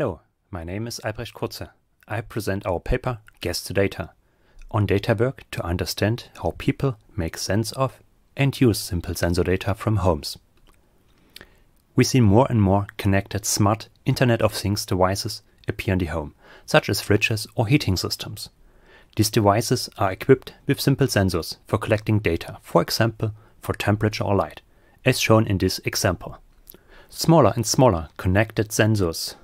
Hello, my name is Albrecht Kurze. I present our paper Guess the Data on work to understand how people make sense of and use simple sensor data from homes. We see more and more connected smart Internet of Things devices appear in the home, such as fridges or heating systems. These devices are equipped with simple sensors for collecting data, for example, for temperature or light, as shown in this example. Smaller and smaller connected sensors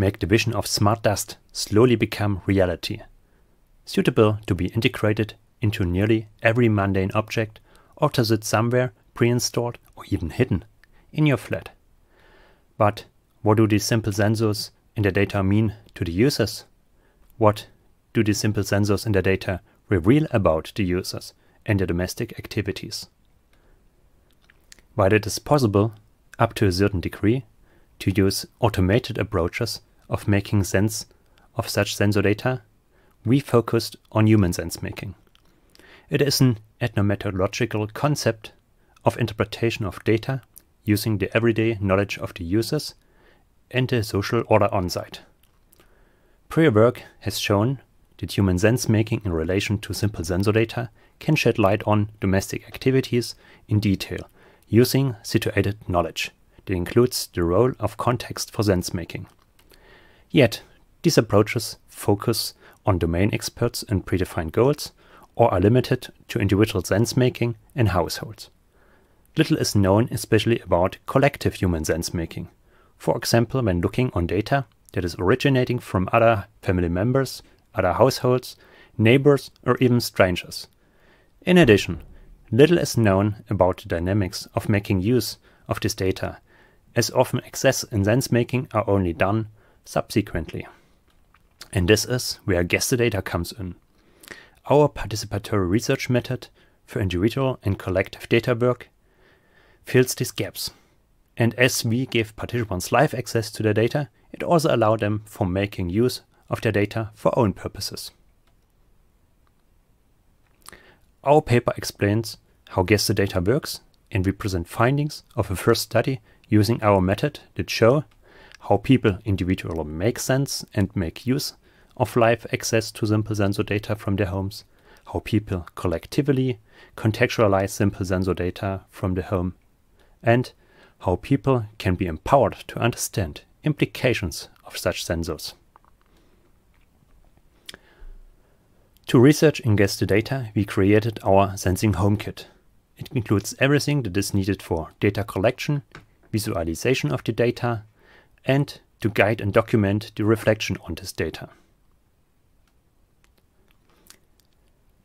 make the vision of smart dust slowly become reality, suitable to be integrated into nearly every mundane object or to sit somewhere pre-installed or even hidden in your flat. But what do these simple sensors and the data mean to the users? What do these simple sensors and the data reveal about the users and their domestic activities? While it is possible, up to a certain degree, to use automated approaches of making sense of such sensor data, we focused on human sense making. It is an ethnomethodological concept of interpretation of data using the everyday knowledge of the users and the social order on site. Prior work has shown that human sense making in relation to simple sensor data can shed light on domestic activities in detail using situated knowledge that includes the role of context for sense making. Yet, these approaches focus on domain experts and predefined goals, or are limited to individual sense making and households. Little is known, especially about collective human sense making. For example, when looking on data that is originating from other family members, other households, neighbors, or even strangers. In addition, little is known about the dynamics of making use of this data, as often access and sense making are only done subsequently. And this is where guest the data comes in. Our participatory research method for individual and collective data work fills these gaps. And as we give participants live access to their data, it also allows them for making use of their data for own purposes. Our paper explains how guest the data works and we present findings of a first study using our method that show how people individually make sense and make use of live access to simple sensor data from their homes, how people collectively contextualize simple sensor data from the home, and how people can be empowered to understand implications of such sensors. To research and guess the data, we created our Sensing Home Kit. It includes everything that is needed for data collection, visualization of the data, and to guide and document the reflection on this data.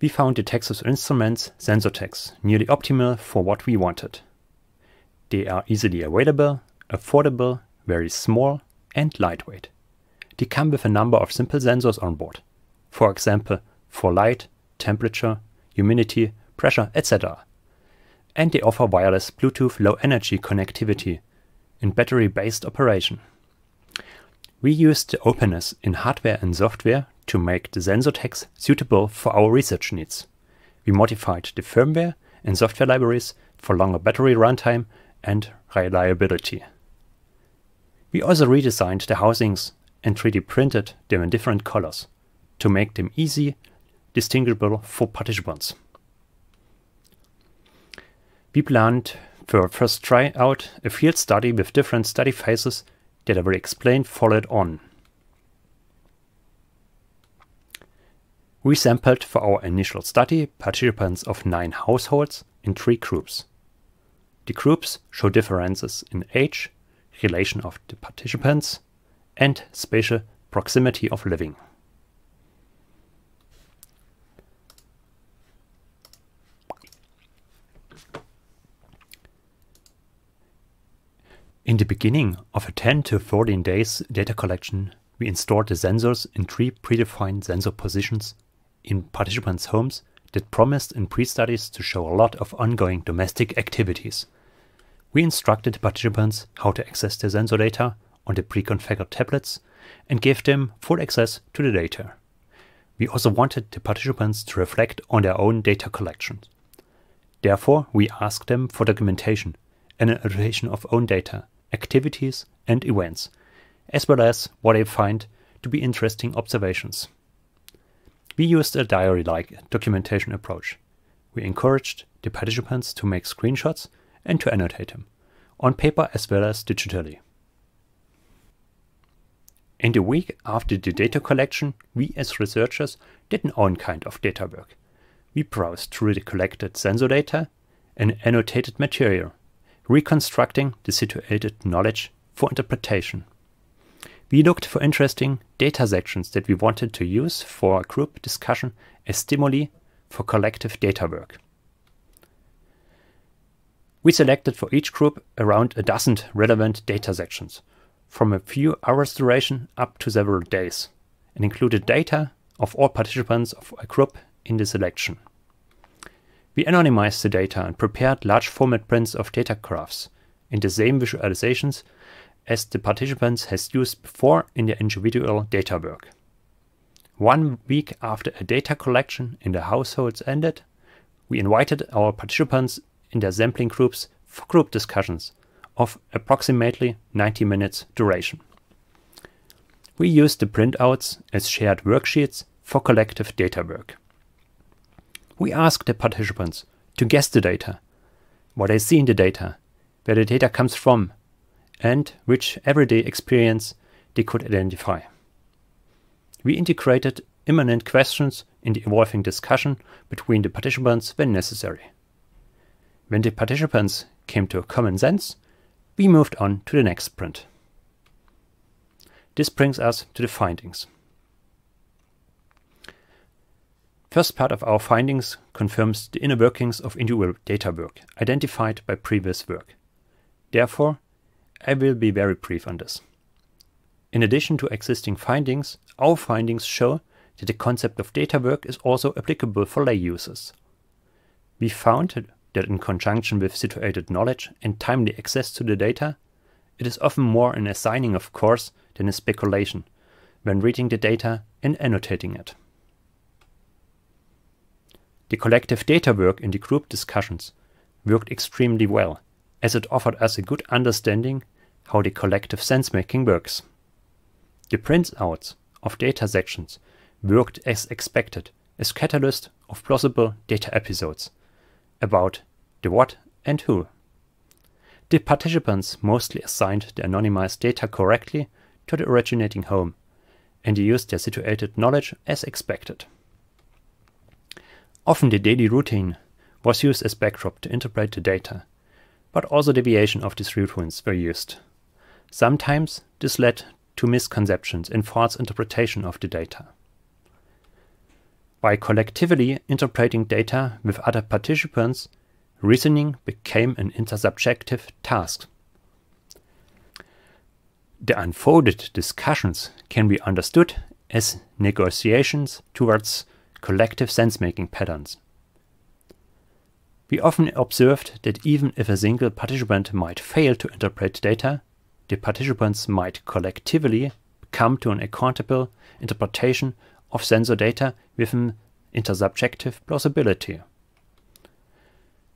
We found the Texas Instruments sensor tags nearly optimal for what we wanted. They are easily available, affordable, very small and lightweight. They come with a number of simple sensors on board, for example for light, temperature, humidity, pressure, etc. And they offer wireless Bluetooth low energy connectivity in battery based operation. We used the openness in hardware and software to make the SensorTex suitable for our research needs. We modified the firmware and software libraries for longer battery runtime and reliability. We also redesigned the housings and 3D printed them in different colors to make them easy distinguishable for participants. We planned for a first try out a field study with different study phases that I will explain followed on. We sampled for our initial study participants of 9 households in 3 groups. The groups show differences in age, relation of the participants, and spatial proximity of living. In the beginning of a 10 to 14 days data collection, we installed the sensors in three predefined sensor positions in participants' homes that promised in pre-studies to show a lot of ongoing domestic activities. We instructed participants how to access the sensor data on the pre-configured tablets and gave them full access to the data. We also wanted the participants to reflect on their own data collection. Therefore, we asked them for documentation and an iteration of own data activities, and events, as well as what I find to be interesting observations. We used a diary like documentation approach. We encouraged the participants to make screenshots and to annotate them, on paper as well as digitally. In the week after the data collection, we as researchers did an own kind of data work. We browsed through the collected sensor data and annotated material reconstructing the situated knowledge for interpretation. We looked for interesting data sections that we wanted to use for group discussion as stimuli for collective data work. We selected for each group around a dozen relevant data sections, from a few hours duration up to several days, and included data of all participants of a group in the selection. We anonymized the data and prepared large format prints of data graphs in the same visualizations as the participants has used before in their individual data work. One week after a data collection in the households ended, we invited our participants in their sampling groups for group discussions of approximately 90 minutes duration. We used the printouts as shared worksheets for collective data work. We ask the participants to guess the data, what they see in the data, where the data comes from, and which everyday experience they could identify. We integrated imminent questions in the evolving discussion between the participants when necessary. When the participants came to a common sense, we moved on to the next print. This brings us to the findings. First part of our findings confirms the inner workings of individual data work identified by previous work. Therefore, I will be very brief on this. In addition to existing findings, our findings show that the concept of data work is also applicable for lay users. We found that in conjunction with situated knowledge and timely access to the data, it is often more an assigning of course than a speculation when reading the data and annotating it. The collective data work in the group discussions worked extremely well, as it offered us a good understanding how the collective sense-making works. The printouts of data sections worked as expected as catalyst of plausible data episodes about the what and who. The participants mostly assigned the anonymized data correctly to the originating home, and used their situated knowledge as expected. Often the daily routine was used as backdrop to interpret the data, but also deviation of these routines were used. Sometimes this led to misconceptions and false interpretation of the data. By collectively interpreting data with other participants, reasoning became an intersubjective task. The unfolded discussions can be understood as negotiations towards collective sense-making patterns. We often observed that even if a single participant might fail to interpret data, the participants might collectively come to an accountable interpretation of sensor data an intersubjective plausibility.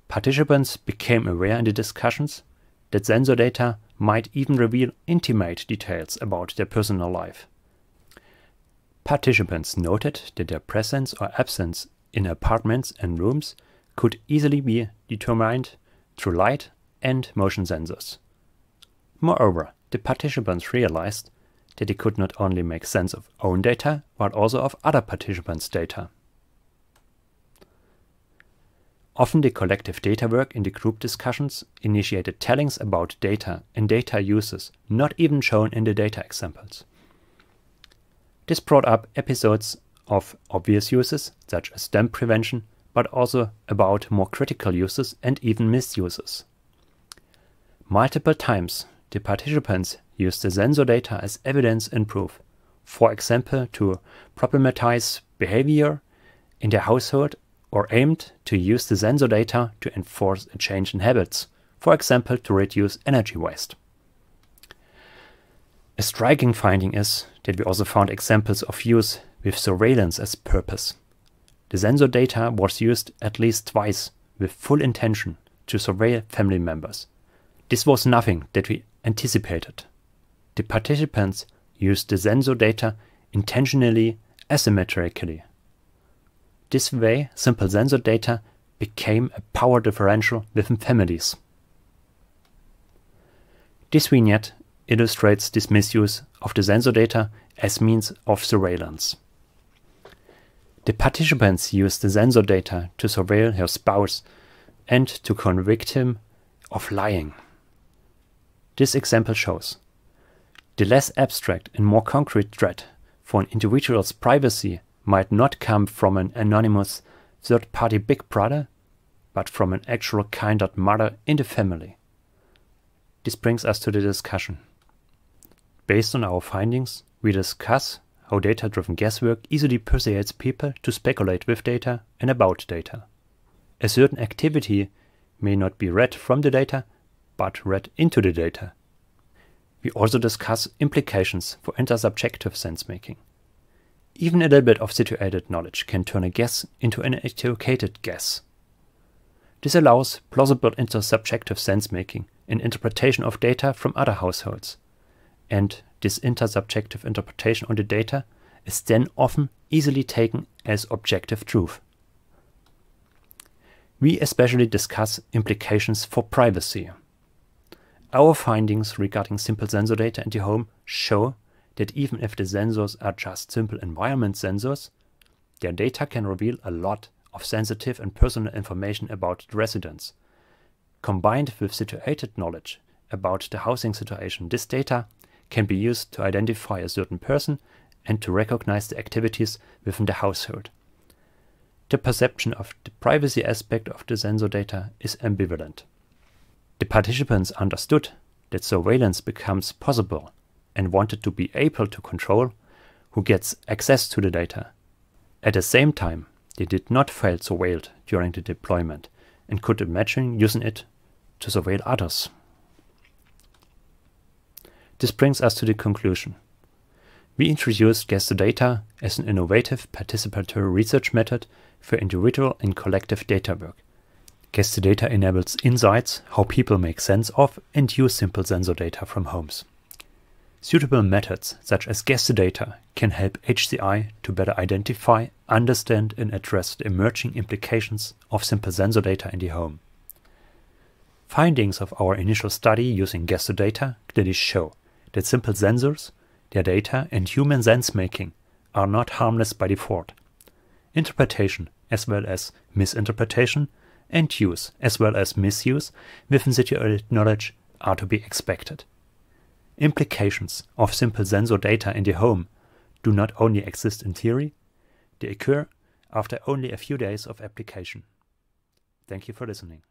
Participants became aware in the discussions that sensor data might even reveal intimate details about their personal life. Participants noted that their presence or absence in apartments and rooms could easily be determined through light and motion sensors. Moreover, the participants realized that they could not only make sense of own data, but also of other participants' data. Often the collective data work in the group discussions initiated tellings about data and data uses not even shown in the data examples. This brought up episodes of obvious uses, such as damp prevention, but also about more critical uses and even misuses. Multiple times, the participants used the sensor data as evidence and proof, for example, to problematize behavior in their household or aimed to use the sensor data to enforce a change in habits, for example, to reduce energy waste. A striking finding is that we also found examples of use with surveillance as purpose. The sensor data was used at least twice with full intention to surveil family members. This was nothing that we anticipated. The participants used the sensor data intentionally asymmetrically. This way, simple sensor data became a power differential within families. This vignette illustrates this misuse of the sensor data as means of surveillance. The participants used the sensor data to surveil her spouse and to convict him of lying. This example shows the less abstract and more concrete threat for an individual's privacy might not come from an anonymous third party big brother, but from an actual kind of mother in the family. This brings us to the discussion. Based on our findings, we discuss how data-driven guesswork easily persuades people to speculate with data and about data. A certain activity may not be read from the data, but read into the data. We also discuss implications for intersubjective sense-making. Even a little bit of situated knowledge can turn a guess into an educated guess. This allows plausible intersubjective sense-making and interpretation of data from other households, and this intersubjective interpretation on the data is then often easily taken as objective truth. We especially discuss implications for privacy. Our findings regarding simple sensor data in the home show that even if the sensors are just simple environment sensors, their data can reveal a lot of sensitive and personal information about the residents. Combined with situated knowledge about the housing situation, this data can be used to identify a certain person and to recognize the activities within the household. The perception of the privacy aspect of the sensor data is ambivalent. The participants understood that surveillance becomes possible and wanted to be able to control who gets access to the data. At the same time, they did not feel surveilled during the deployment and could imagine using it to surveil others. This brings us to the conclusion. We introduced guest Data as an innovative participatory research method for individual and collective data work. Guest Data enables insights how people make sense of and use simple sensor data from homes. Suitable methods such as guest Data can help HCI to better identify, understand, and address the emerging implications of simple sensor data in the home. Findings of our initial study using guest Data clearly show that simple sensors, their data, and human sense making are not harmless by default. Interpretation, as well as misinterpretation, and use, as well as misuse, within situated knowledge are to be expected. Implications of simple sensor data in the home do not only exist in theory, they occur after only a few days of application. Thank you for listening.